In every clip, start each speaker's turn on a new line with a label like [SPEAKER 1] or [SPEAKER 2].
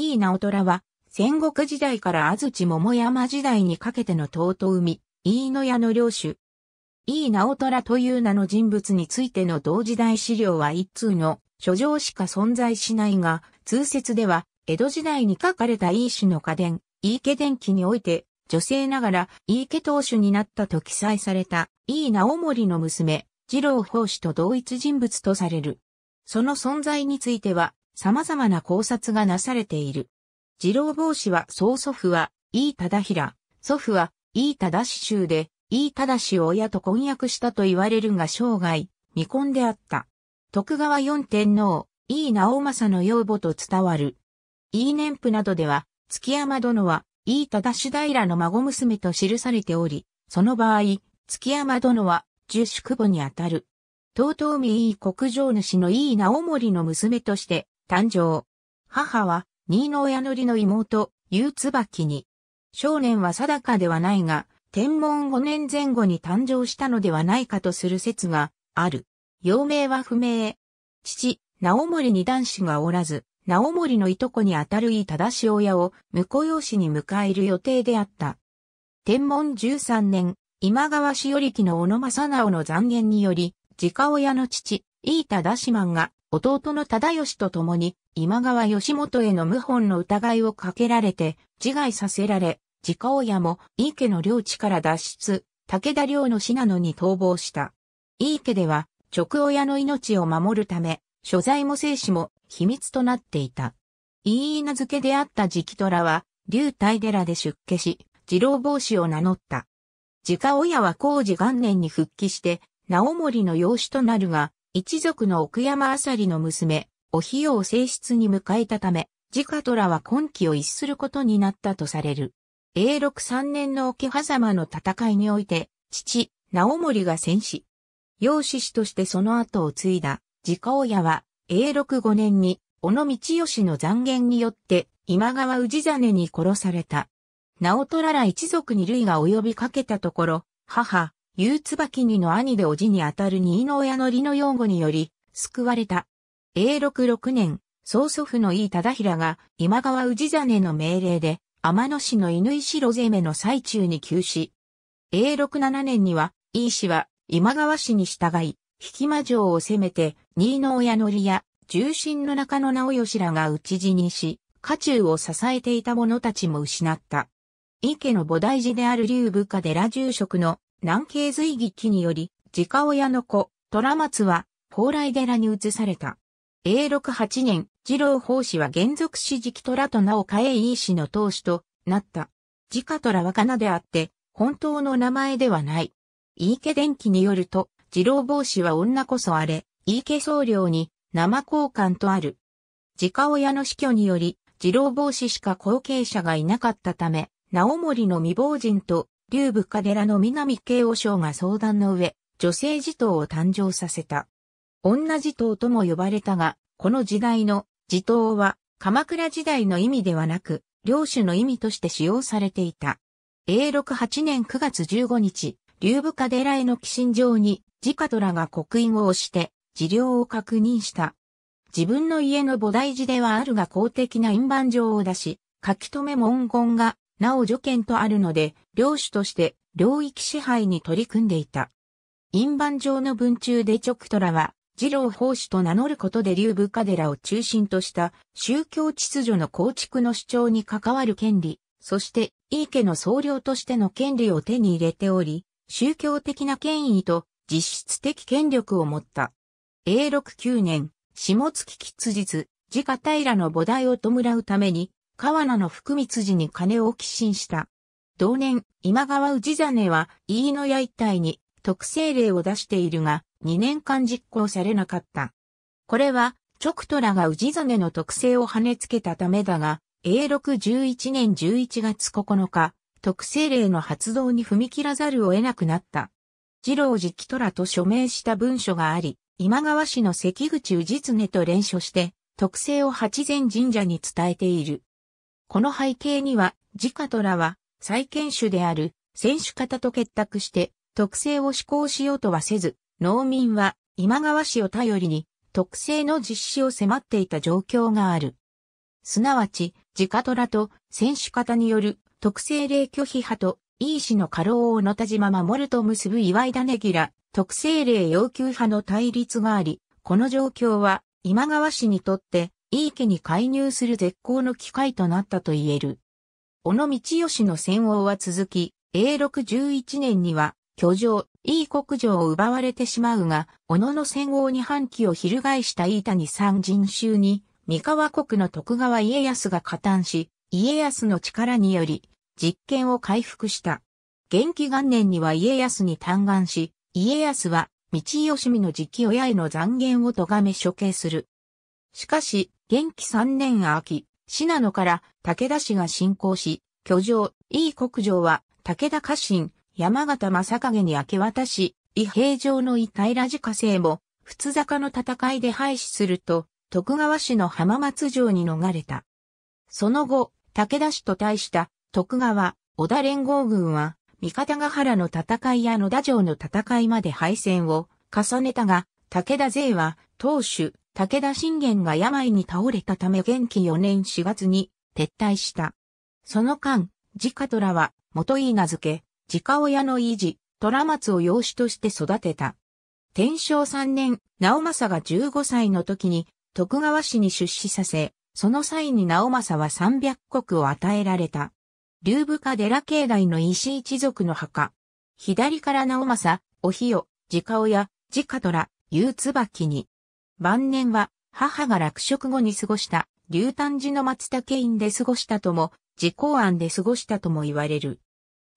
[SPEAKER 1] 井伊直虎は、戦国時代から安土桃山時代にかけての尊海、飯野屋の領主。井伊直虎という名の人物についての同時代資料は一通の書状しか存在しないが、通説では、江戸時代に書かれた井伊氏の家伝、井伊家伝記において、女性ながら井伊家当主になったと記載された井伊直盛の娘、二郎法師と同一人物とされる。その存在については、様々な考察がなされている。二郎帽子は曹祖父は、飯忠平、祖父は、飯忠州で、飯忠を親と婚約したと言われるが生涯、未婚であった。徳川四天皇、飯直政の養母と伝わる。い年譜などでは、月山殿は、飯忠平の孫娘と記されており、その場合、月山殿は、十宿母にあたる。東東い国上主の井伊直盛の娘として、誕生。母は、新野親りの妹、ゆうつばきに。少年は定かではないが、天文5年前後に誕生したのではないかとする説がある。幼名は不明。父、直森に男子がおらず、直森のいとこにあたるいい正し親を婿養子に迎える予定であった。天文13年、今川しおりきの小野正直の残言により、自家親の父、い田正しマンが弟の忠義と共に今川義元への謀反の疑いをかけられて自害させられ、自家親も井伊家の領地から脱出、武田領の信濃に逃亡した。井伊家では直親の命を守るため、所在も生死も秘密となっていた。井伊名付けであった直虎は、竜大寺で出家し、次郎帽子を名乗った。自家親は工事元年に復帰して、直盛の養子となるが、一族の奥山あさりの娘、お日を正室に迎えたため、自家虎は今期を逸することになったとされる。永禄三年の桶狭間の戦いにおいて、父、直盛が戦死。養子氏としてその後を継いだ、自家親は、永禄五年に、小野道義の残言によって、今川氏真に殺された。直虎ら一族に類が及びかけたところ、母、ゆうつばきにの兄でおじにあたる二井の親の利の擁護により、救われた。永禄6年、曽祖父の井忠平が今川氏真の命令で、天野市の犬石路攻めの最中に急死。永禄7年には、井氏は今川氏に従い、引間城を攻めて、二井の親の利や、重臣の中野直義らが討ち死にし、家中を支えていた者たちも失った。井家の菩提寺である竜部下寺住職の南京随儀記により、自家親の子、虎松は、蓬莱寺に移された。永禄8年、次郎法師は原史時直虎と名を変えい師の当主となった。自家虎はなであって、本当の名前ではない。井池伝記によると、次郎法師は女こそあれ、井池僧侶に生交換とある。自家親の死去により、次郎法師しか後継者がいなかったため、直盛の未亡人と劉部家寺の南慶和尚が相談の上、女性児童を誕生させた。女児童とも呼ばれたが、この時代の児童は鎌倉時代の意味ではなく、領主の意味として使用されていた。永禄8年9月15日、竜武家寺への寄進状に、自家虎が刻印を押して、治療を確認した。自分の家の菩提寺ではあるが公的な印判状を出し、書き留め文言がなお助県とあるので、領主として領域支配に取り組んでいた。印判上の文中で直虎は、次郎法師と名乗ることで竜部カデラを中心とした宗教秩序の構築の主張に関わる権利、そして、井伊家の総領としての権利を手に入れており、宗教的な権威と実質的権力を持った。永禄9年、下月吉日、自家平の菩提を弔うために、川名の福光寺に金を寄進した。同年、今川氏真は飯野屋一帯に特性令を出しているが、2年間実行されなかった。これは、直虎が氏真の特性を跳ねつけたためだが、永禄11年11月9日、特性令の発動に踏み切らざるを得なくなった。次郎直虎と署名した文書があり、今川氏の関口氏常と連署して、特性を八禅神社に伝えている。この背景には、ジカトラは、再建種である、選手方と結託して、特性を施行しようとはせず、農民は、今川氏を頼りに、特性の実施を迫っていた状況がある。すなわち、ジカトラと選手方による特性霊拒否派と、いい氏の過労を野田島守ると結ぶ岩井田ネギラ、特性霊要求派の対立があり、この状況は今川氏にとっていい家に介入する絶好の機会となったと言える。小野道義の戦王は続き、永禄11年には、居城、いい国城を奪われてしまうが、小野の戦王に反旗を翻したいい谷三人衆に、三河国の徳川家康が加担し、家康の力により、実権を回復した。元気元年には家康に嘆願し、家康は、道義の直親への残言を咎め処刑する。しかし、元気三年秋、信濃から武田氏が侵攻し、居城、井伊国城は武田家臣、山形正景に明け渡し、伊平城の伊平寺家政も、仏坂の戦いで廃止すると、徳川氏の浜松城に逃れた。その後、武田氏と対した徳川、織田連合軍は、三方ヶ原の戦いや野田城の戦いまで敗戦を重ねたが、武田勢は当主、武田信玄が病に倒れたため元気4年4月に撤退した。その間、直虎は元い名付け、直親の維持、虎松を養子として育てた。天正3年、直政が15歳の時に徳川氏に出資させ、その際に直政は300国を与えられた。龍部家寺境内の石一族の墓。左から直政、お日よ、直親、直虎、夕椿に。晩年は母が落職後に過ごした竜丹寺の松竹院で過ごしたとも、自公案で過ごしたとも言われる。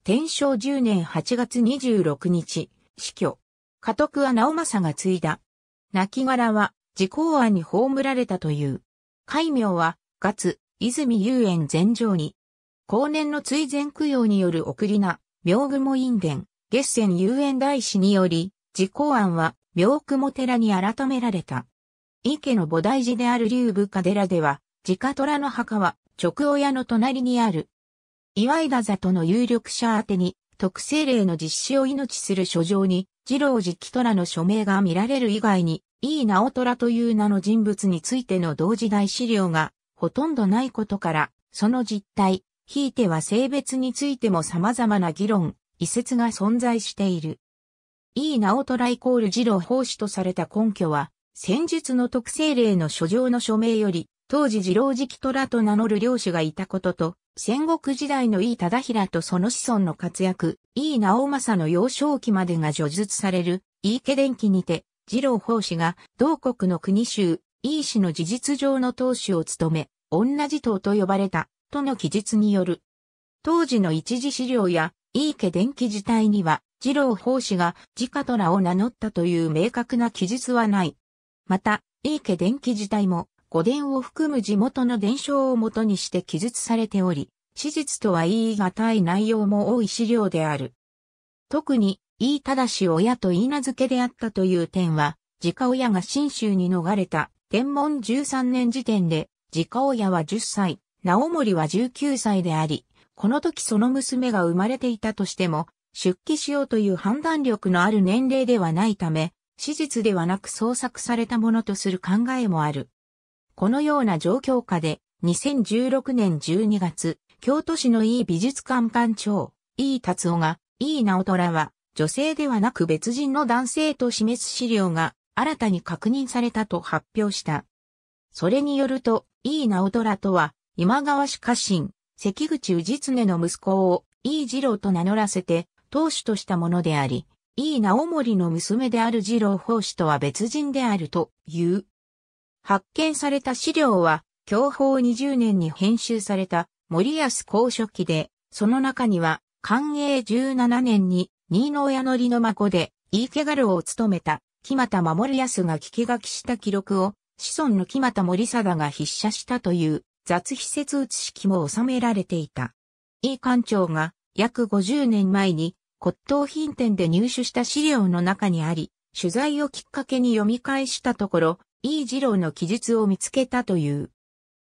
[SPEAKER 1] 天正10年8月26日、死去。家督は直政が継いだ。亡骸は自公案に葬られたという。戒名は、月、泉遊園全城に。後年の追善供養による送りな、妙雲院伝、月仙遊園大師により、自公案は、妙雲寺に改められた。井家の菩提寺である竜部下寺では、自家虎の墓は直親の隣にある。岩井田里の有力者宛てに、特性例の実施を命する書状に、二郎直虎の署名が見られる以外に、井伊直虎という名の人物についての同時代資料がほとんどないことから、その実態、ひいては性別についても様々な議論、遺説が存在している。井伊直虎イコール二郎法師とされた根拠は、戦術の特性例の書状の署名より、当時郎老直虎と名乗る領主がいたことと、戦国時代の井伊忠平とその子孫の活躍、井伊直政の幼少期までが叙述される、井伊家伝記にて、次郎法師が同国の国衆、井伊氏の事実上の当主を務め、同じ党と呼ばれた、との記述による。当時の一時資料や、井伊家伝記自体には、次郎法師が自家虎を名乗ったという明確な記述はない。また、井池電気自体も、五電を含む地元の伝承をもとにして記述されており、史実とは言い難い内容も多い資料である。特に、井正親と井名付けであったという点は、自家親が新州に逃れた、天文13年時点で、自家親は10歳、直森は19歳であり、この時その娘が生まれていたとしても、出家しようという判断力のある年齢ではないため、史実ではなく創作されたものとする考えもある。このような状況下で、2016年12月、京都市のいい美術館館長、井い達夫が、い伊直虎は、女性ではなく別人の男性と示す資料が、新たに確認されたと発表した。それによると、い伊直虎とは、今川氏家臣、関口氏常の息子を、いい次郎と名乗らせて、当主としたものであり、井伊直盛の娘である次郎法師とは別人であるという。発見された資料は、享保20年に編集された森安公書記で、その中には、寛永17年に、新野親のりの孫で、井伊家家を務めた、木又守康が聞き書きした記録を、子孫の木又森貞が筆写したという雑筆説写式も収められていた。井伊官長が約50年前に骨董品店で入手した資料の中にあり、取材をきっかけに読み返したところ、い次郎の記述を見つけたという。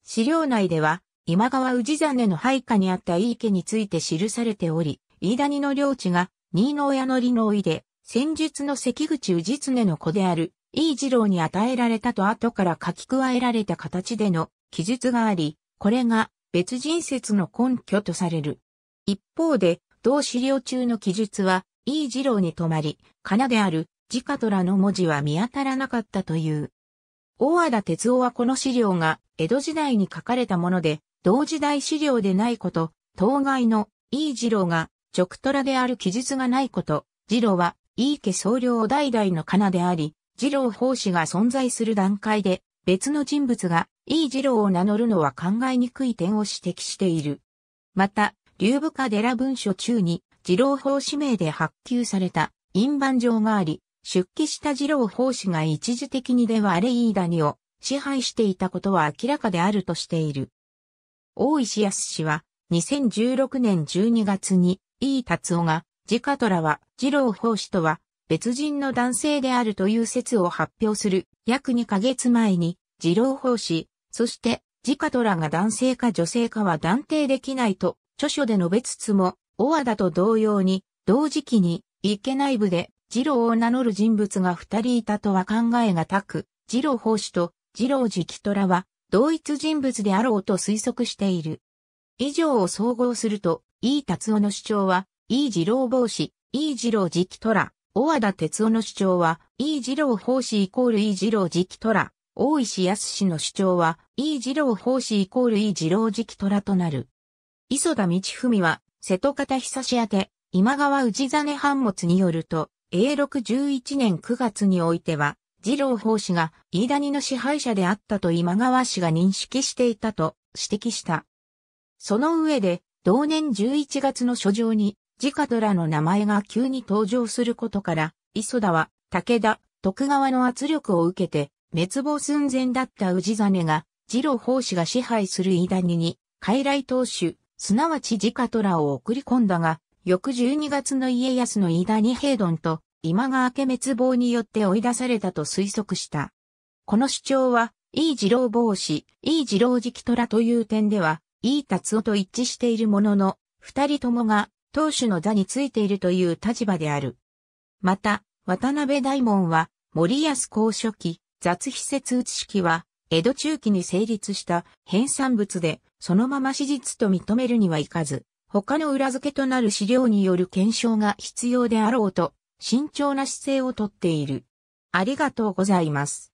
[SPEAKER 1] 資料内では、今川氏真の配下にあった井伊家について記されており、飯谷の領地が、新野親の利の井で、戦術の関口氏常の子である、井い次郎に与えられたと後から書き加えられた形での記述があり、これが別人説の根拠とされる。一方で、同資料中の記述は、E 次郎に止まり、なである、ジカトラの文字は見当たらなかったという。大和田哲夫はこの資料が、江戸時代に書かれたもので、同時代資料でないこと、当該の、E 次郎が、直虎である記述がないこと、次郎は、E 家総領代々のかなであり、次郎法師が存在する段階で、別の人物が、E 次郎を名乗るのは考えにくい点を指摘している。また、流部下寺文書中に、二郎法師名で発給された印判状があり、出家した二郎法師が一時的にではあれいい谷を支配していたことは明らかであるとしている。大石康氏は、2016年12月に、い達夫が、自家虎は、二郎法師とは、別人の男性であるという説を発表する、約2ヶ月前に、二郎法師、そして、自家虎が男性か女性かは断定できないと著書で述べつつも、大和田と同様に、同時期に、池内部で、二郎を名乗る人物が二人いたとは考えがたく、二郎法師と二郎直虎は、同一人物であろうと推測している。以上を総合すると、井伊達夫の主張は、井伊二郎法師、井伊二郎直虎、大和田哲夫の主張は、井伊二郎法師イコール井伊二郎直虎、大石康の主張は、井伊二郎法師イコール井伊二郎直虎となる。磯田道文は、瀬戸方久し宛て、今川氏真藩物によると、永禄11年9月においては、次郎法師が飯谷の支配者であったと今川氏が認識していたと指摘した。その上で、同年11月の書状に、家虎の名前が急に登場することから、磯田は、武田、徳川の圧力を受けて、滅亡寸前だった氏真が、次郎法師が支配する飯谷に、傀儡当主、すなわち自家虎を送り込んだが、翌12月の家康の飯田二平丼と今川家滅亡によって追い出されたと推測した。この主張は、イい次郎帽子、イい次郎ー直虎という点では、イい達夫と一致しているものの、二人ともが当主の座についているという立場である。また、渡辺大門は、森安公書記、雑費説写式は、江戸中期に成立した編纂物で、そのまま史実と認めるにはいかず、他の裏付けとなる資料による検証が必要であろうと、慎重な姿勢をとっている。ありがとうございます。